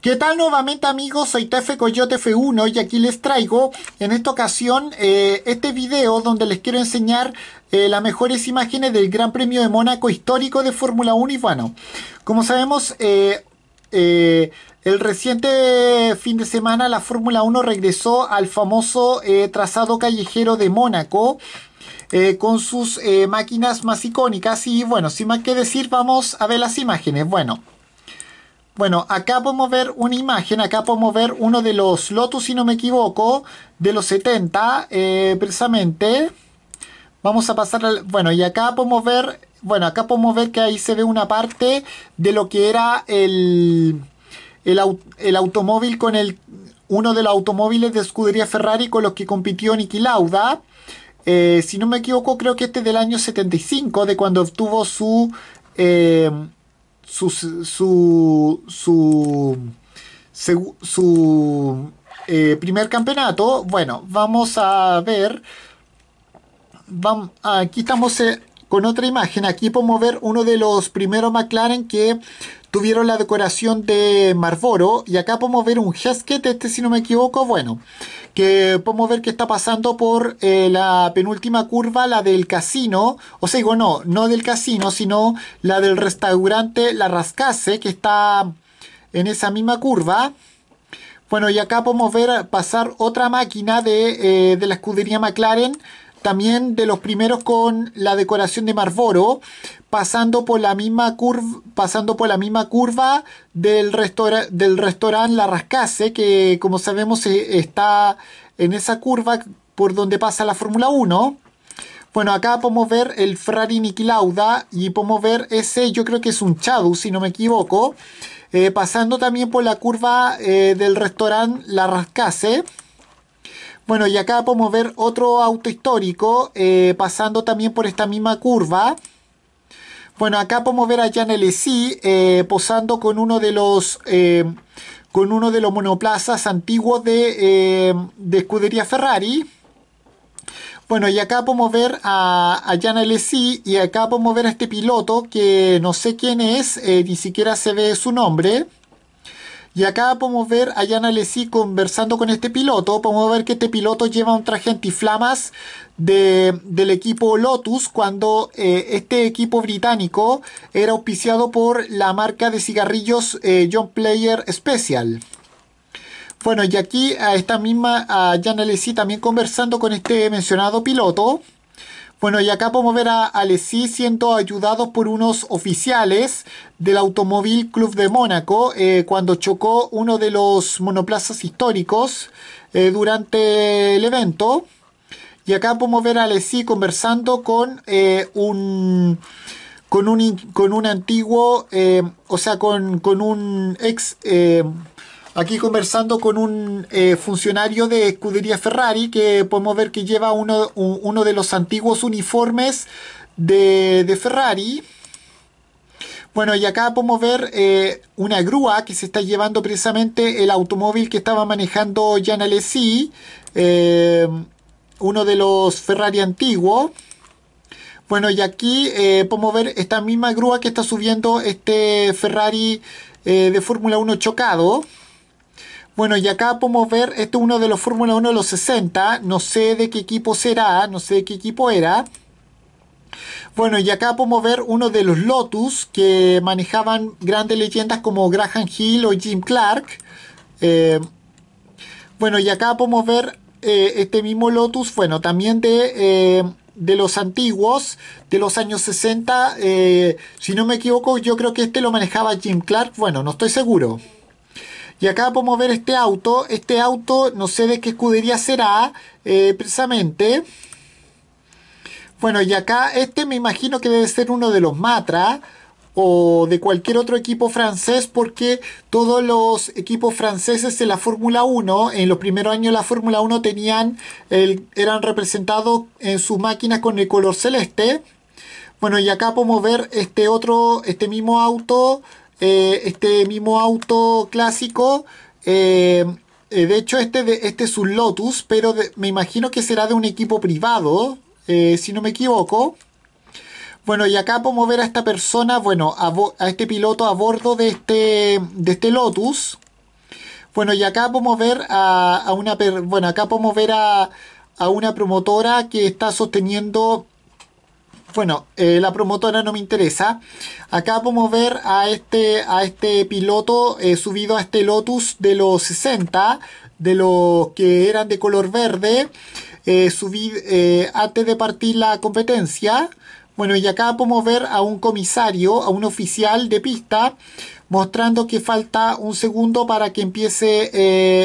¿Qué tal nuevamente amigos? Soy Tefe Coyote F1 y aquí les traigo en esta ocasión eh, este video donde les quiero enseñar eh, las mejores imágenes del Gran Premio de Mónaco histórico de Fórmula 1 y bueno, como sabemos eh, el reciente fin de semana la Fórmula 1 regresó al famoso trazado callejero de Mónaco con sus máquinas más icónicas. Y bueno, sin más que decir, vamos a ver las imágenes. Bueno. Bueno, acá podemos ver una imagen, acá podemos ver uno de los Lotus, si no me equivoco, de los 70, eh, precisamente. Vamos a pasar al... Bueno, y acá podemos ver... Bueno, acá podemos ver que ahí se ve una parte de lo que era el, el, automóvil con el... Uno de los automóviles de escudería Ferrari con los que compitió Niki Lauda. Eh, si no me equivoco, creo que este es del año 75, de cuando obtuvo su... Eh, su, su, su, eh, primer campeonato. Bueno, vamos a ver. Vamos, aquí estamos eh, con otra imagen. Aquí podemos ver uno de los primeros McLaren que tuvieron la decoración de Marlboro y acá podemos ver un Hesket, este si no me equivoco, bueno, que podemos ver que está pasando por eh, la penúltima curva, la del casino, o sea, digo, no, no del casino, sino la del restaurante La Rascase, que está en esa misma curva. Bueno, y acá podemos ver pasar otra máquina de, eh, de la escudería McLaren, también de los primeros con la decoración de Marlboro, pasando por la misma curva, pasando por la misma curva del, del restaurante La Rascase, que como sabemos eh, está en esa curva por donde pasa la Fórmula 1. Bueno, acá podemos ver el Ferrari Niki y podemos ver ese, yo creo que es un Chadu, si no me equivoco. Eh, pasando también por la curva eh, del restaurante La Rascase. Bueno, y acá podemos ver otro auto histórico eh, pasando también por esta misma curva. Bueno, acá podemos ver a Jan Alesi posando con uno de los eh, con uno de los monoplazas antiguos de, eh, de, escudería Ferrari. Bueno, y acá podemos ver a, Jan e y acá podemos ver a este piloto que no sé quién es, ni siquiera se ve su nombre. Y acá podemos ver a Jan Alesi conversando con este piloto. Podemos ver que este piloto lleva un traje antiflamas de, del equipo Lotus cuando eh, este equipo británico era auspiciado por la marca de cigarrillos eh, John Player Special. Bueno, y aquí a esta misma, a Jan también conversando con este mencionado piloto. Bueno, y acá podemos ver a Alessi siendo ayudado por unos oficiales del Automóvil Club de Mónaco eh, cuando chocó uno de los monoplazas históricos eh, durante el evento. Y acá podemos ver a Alessi conversando con eh, un con un con un antiguo, o sea, con, con un ex Aquí conversando con un eh, funcionario de Escudería Ferrari que podemos ver que lleva uno, de los antiguos uniformes de, Ferrari. Bueno, y acá podemos ver eh, una grúa que se está llevando precisamente el automóvil que estaba manejando Jan Alesi, eh, uno de los Ferrari antiguos. Bueno, y aquí podemos ver esta misma grúa que está subiendo este Ferrari de Fórmula 1 chocado. Bueno, y acá podemos ver, este es uno de los Fórmula 1 de los 60, no sé de qué equipo será, no sé de qué equipo era. Bueno, y acá podemos ver uno de los Lotus que manejaban grandes leyendas como Graham Hill o Jim Clark. Eh, bueno, y acá podemos ver eh, este mismo Lotus, bueno, también de... Eh, los antiguos, de los años 60. si no me equivoco, yo creo que este lo manejaba Jim Clark. Bueno, no estoy seguro. Y acá podemos ver este auto. Este auto no sé de qué escudería será eh, precisamente. Bueno, y acá este me imagino que debe ser uno de los Matra o de cualquier otro equipo francés porque todos los equipos franceses en la Fórmula 1, en los primeros años de la Fórmula 1 tenían el, eran representados en sus máquinas con el color celeste. Bueno, y acá podemos ver este otro, este mismo auto eh, este mismo auto clásico. Eh, eh, de hecho, este, este es un Lotus, pero me imagino que será de un equipo privado, si no me equivoco. Bueno, y acá podemos ver a esta persona, bueno, a, este piloto a bordo de este, de este Lotus. Bueno, y acá podemos ver a, una, bueno, acá podemos ver a, a una promotora que está sosteniendo bueno, eh, la promotora no me interesa. Acá podemos ver a este, a este piloto eh, subido a este Lotus de los 60, de los que eran de color verde, eh, eh, antes de partir la competencia. Bueno, y acá podemos ver a un comisario, a un oficial de pista, mostrando que falta un segundo para que empiece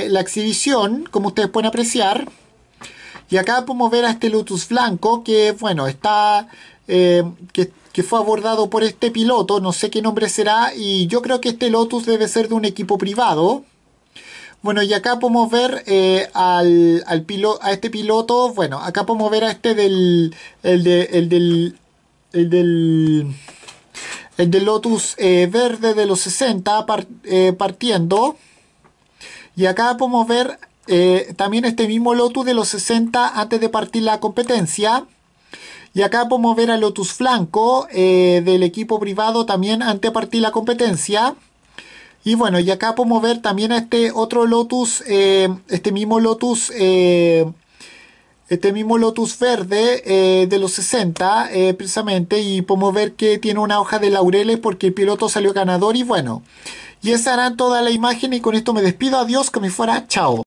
la exhibición, como ustedes pueden apreciar. Y acá podemos ver a este Lotus blanco que, bueno, está eh, que, fue abordado por este piloto, no sé qué nombre será, y yo creo que este Lotus debe ser de un equipo privado. Bueno, y acá podemos ver eh, al, al a este piloto, bueno, acá podemos ver a este del, el, de, el del, el del, Lotus eh, verde de los 60 partiendo. Y acá podemos ver también este mismo Lotus de los 60 antes de partir la competencia. Y acá podemos ver a Lotus Flanco eh, del equipo privado también ante partir la competencia. Y bueno, y acá podemos ver también a este otro Lotus, eh, este mismo Lotus, eh, este mismo Lotus verde de los 60, precisamente. Y podemos ver que tiene una hoja de laureles porque el piloto salió ganador y bueno. Y esa era toda la imagen y con esto me despido. Adiós, que me fuera. Chao.